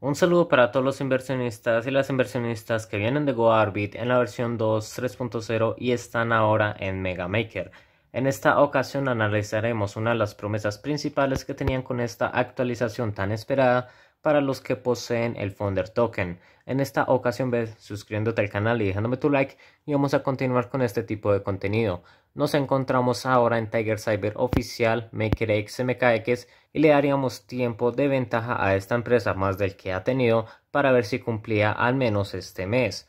Un saludo para todos los inversionistas y las inversionistas que vienen de GoArbit en la versión 2.3.0 y están ahora en MegaMaker. En esta ocasión analizaremos una de las promesas principales que tenían con esta actualización tan esperada para los que poseen el Founder Token. En esta ocasión ves suscribiéndote al canal y dejándome tu like y vamos a continuar con este tipo de contenido. Nos encontramos ahora en Tiger Cyber Oficial, X, MKX y le daríamos tiempo de ventaja a esta empresa más del que ha tenido para ver si cumplía al menos este mes.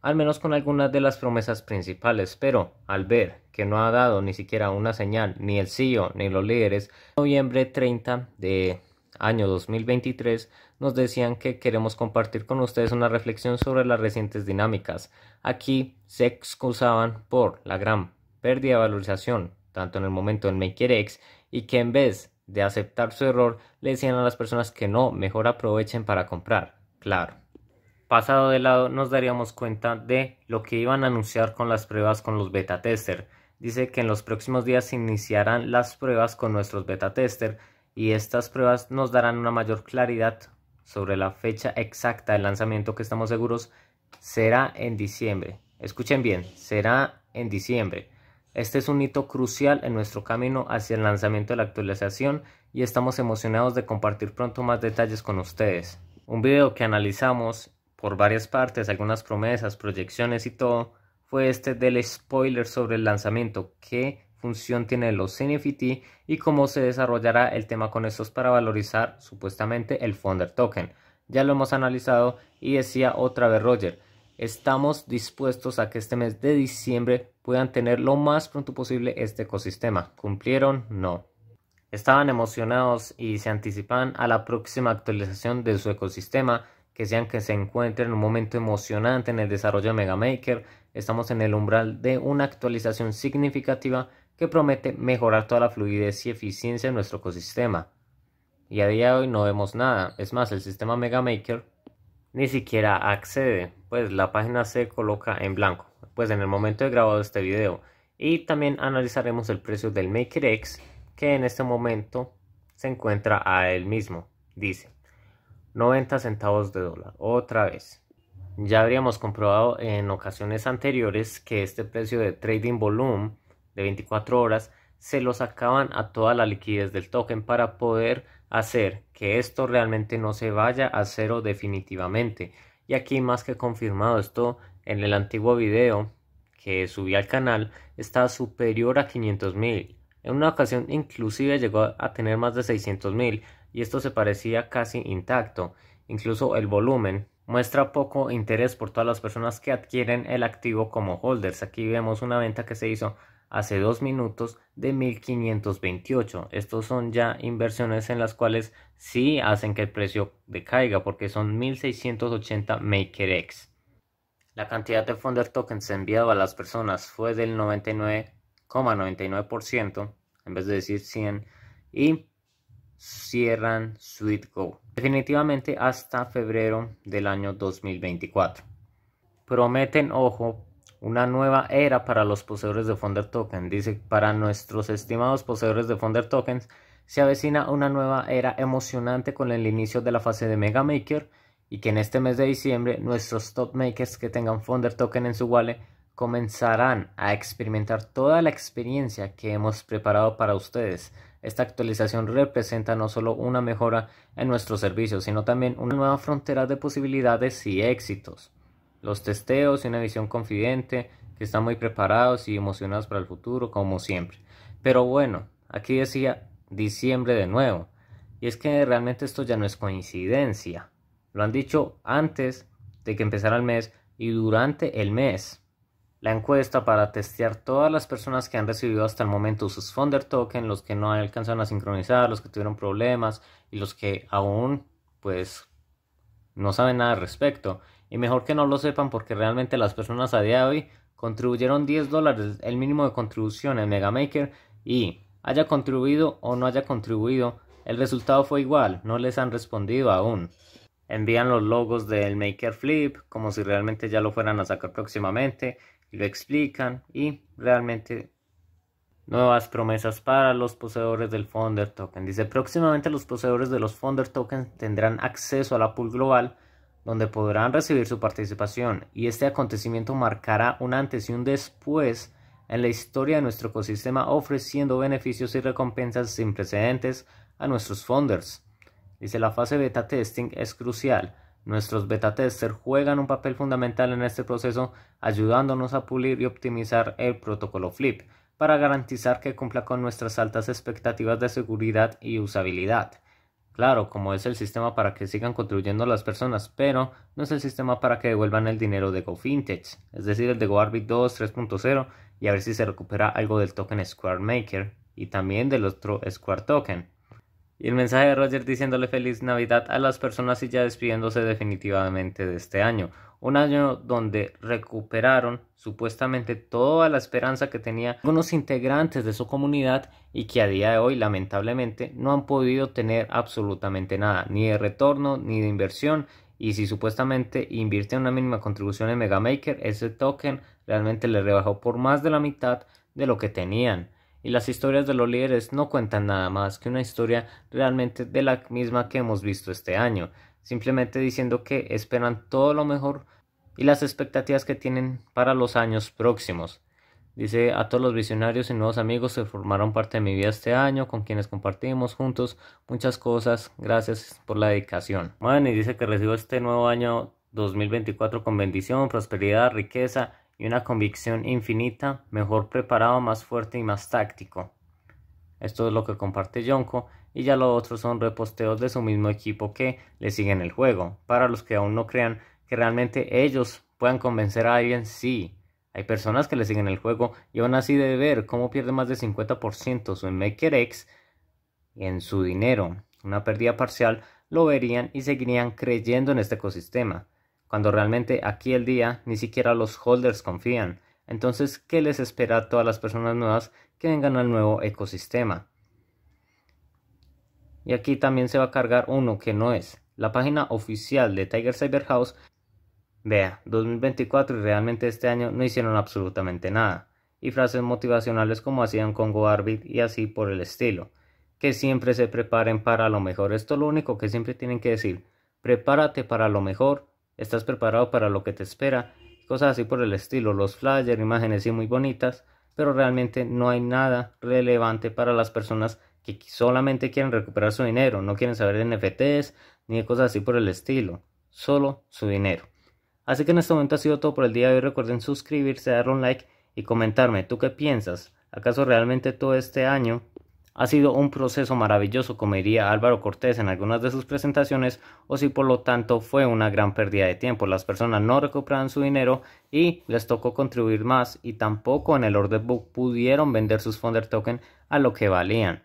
Al menos con algunas de las promesas principales, pero al ver que no ha dado ni siquiera una señal, ni el CEO, ni los líderes, noviembre 30 de año 2023, nos decían que queremos compartir con ustedes una reflexión sobre las recientes dinámicas. Aquí se excusaban por la gran pérdida de valorización, tanto en el momento del X y que en vez de aceptar su error, le decían a las personas que no, mejor aprovechen para comprar. Claro. Pasado de lado, nos daríamos cuenta de lo que iban a anunciar con las pruebas con los beta tester. Dice que en los próximos días se iniciarán las pruebas con nuestros beta tester y estas pruebas nos darán una mayor claridad sobre la fecha exacta del lanzamiento que estamos seguros será en diciembre. Escuchen bien, será en diciembre. Este es un hito crucial en nuestro camino hacia el lanzamiento de la actualización y estamos emocionados de compartir pronto más detalles con ustedes. Un video que analizamos por varias partes, algunas promesas, proyecciones y todo, fue este del spoiler sobre el lanzamiento que función tiene los NFT y cómo se desarrollará el tema con estos para valorizar supuestamente el founder token. Ya lo hemos analizado y decía otra vez Roger, estamos dispuestos a que este mes de diciembre puedan tener lo más pronto posible este ecosistema. ¿Cumplieron? No. Estaban emocionados y se anticipan a la próxima actualización de su ecosistema, que sean que se encuentren en un momento emocionante en el desarrollo de Megamaker. Estamos en el umbral de una actualización significativa que promete mejorar toda la fluidez y eficiencia de nuestro ecosistema. Y a día de hoy no vemos nada. Es más, el sistema Mega Maker ni siquiera accede, pues la página se coloca en blanco, pues en el momento de grabado este video. Y también analizaremos el precio del Maker X. que en este momento se encuentra a él mismo. Dice, 90 centavos de dólar, otra vez. Ya habríamos comprobado en ocasiones anteriores que este precio de trading volume de 24 horas se lo sacaban a toda la liquidez del token para poder hacer que esto realmente no se vaya a cero definitivamente. Y aquí más que confirmado esto en el antiguo video que subí al canal está superior a 500 mil. En una ocasión inclusive llegó a tener más de 600 mil y esto se parecía casi intacto. Incluso el volumen muestra poco interés por todas las personas que adquieren el activo como holders. Aquí vemos una venta que se hizo hace dos minutos de 1528. Estos son ya inversiones en las cuales sí hacen que el precio decaiga porque son 1680 MakerX. La cantidad de Fonder tokens enviado a las personas fue del 99,99% en vez de decir 100 y cierran Go. definitivamente hasta febrero del año 2024. Prometen ojo una nueva era para los poseedores de Fonder Token. Dice, para nuestros estimados poseedores de Fonder Tokens, se avecina una nueva era emocionante con el inicio de la fase de Mega Maker y que en este mes de diciembre nuestros top makers que tengan Fonder Token en su wallet comenzarán a experimentar toda la experiencia que hemos preparado para ustedes. Esta actualización representa no solo una mejora en nuestros servicios, sino también una nueva frontera de posibilidades y éxitos los testeos y una visión confidente que están muy preparados y emocionados para el futuro, como siempre. Pero bueno, aquí decía diciembre de nuevo. Y es que realmente esto ya no es coincidencia. Lo han dicho antes de que empezara el mes y durante el mes. La encuesta para testear todas las personas que han recibido hasta el momento sus Fonder Token, los que no alcanzaron a sincronizar, los que tuvieron problemas y los que aún pues no saben nada al respecto. Y mejor que no lo sepan porque realmente las personas a día de hoy contribuyeron 10 dólares, el mínimo de contribución en Mega Maker. y haya contribuido o no haya contribuido, el resultado fue igual, no les han respondido aún. Envían los logos del Maker Flip como si realmente ya lo fueran a sacar próximamente, lo explican y realmente nuevas promesas para los poseedores del Founder Token. Dice, próximamente los poseedores de los Founder Tokens tendrán acceso a la pool global donde podrán recibir su participación, y este acontecimiento marcará un antes y un después en la historia de nuestro ecosistema ofreciendo beneficios y recompensas sin precedentes a nuestros founders. Dice la fase beta testing es crucial. Nuestros beta testers juegan un papel fundamental en este proceso ayudándonos a pulir y optimizar el protocolo Flip para garantizar que cumpla con nuestras altas expectativas de seguridad y usabilidad. Claro, como es el sistema para que sigan construyendo las personas, pero no es el sistema para que devuelvan el dinero de GoFintech, es decir, el de GoArbit 2 3.0 y a ver si se recupera algo del token Square Maker y también del otro Square Token. Y el mensaje de Roger diciéndole feliz Navidad a las personas y ya despidiéndose definitivamente de este año. Un año donde recuperaron supuestamente toda la esperanza que tenía algunos integrantes de su comunidad y que a día de hoy lamentablemente no han podido tener absolutamente nada, ni de retorno, ni de inversión. Y si supuestamente invierte una mínima contribución en Megamaker, ese token realmente le rebajó por más de la mitad de lo que tenían y las historias de los líderes no cuentan nada más que una historia realmente de la misma que hemos visto este año, simplemente diciendo que esperan todo lo mejor y las expectativas que tienen para los años próximos. Dice a todos los visionarios y nuevos amigos que formaron parte de mi vida este año, con quienes compartimos juntos muchas cosas. Gracias por la dedicación. Bueno, y dice que recibo este nuevo año 2024 con bendición, prosperidad, riqueza y una convicción infinita, mejor preparado, más fuerte y más táctico. Esto es lo que comparte Yonko y ya lo otro son reposteos de su mismo equipo que le siguen el juego. Para los que aún no crean que realmente ellos puedan convencer a alguien, sí. Hay personas que le siguen el juego y aún así de ver cómo pierde más de 50% su Maker X en su dinero. Una pérdida parcial lo verían y seguirían creyendo en este ecosistema cuando realmente aquí el día ni siquiera los holders confían. Entonces, ¿qué les espera a todas las personas nuevas que vengan al nuevo ecosistema? Y aquí también se va a cargar uno que no es. La página oficial de Tiger Cyber House, vea, 2024 y realmente este año no hicieron absolutamente nada. Y frases motivacionales como hacían con GoArbit y así por el estilo. Que siempre se preparen para lo mejor. Esto es lo único que siempre tienen que decir. Prepárate para lo mejor estás preparado para lo que te espera, cosas así por el estilo, los flyers, imágenes sí muy bonitas, pero realmente no hay nada relevante para las personas que solamente quieren recuperar su dinero, no quieren saber de NFTs ni cosas así por el estilo, solo su dinero. Así que en este momento ha sido todo por el día de hoy, recuerden suscribirse, darle un like y comentarme, ¿tú qué piensas? ¿Acaso realmente todo este año ha sido un proceso maravilloso, como diría Álvaro Cortés en algunas de sus presentaciones, o si por lo tanto fue una gran pérdida de tiempo. Las personas no recuperaron su dinero y les tocó contribuir más y tampoco en el order book pudieron vender sus founder token a lo que valían.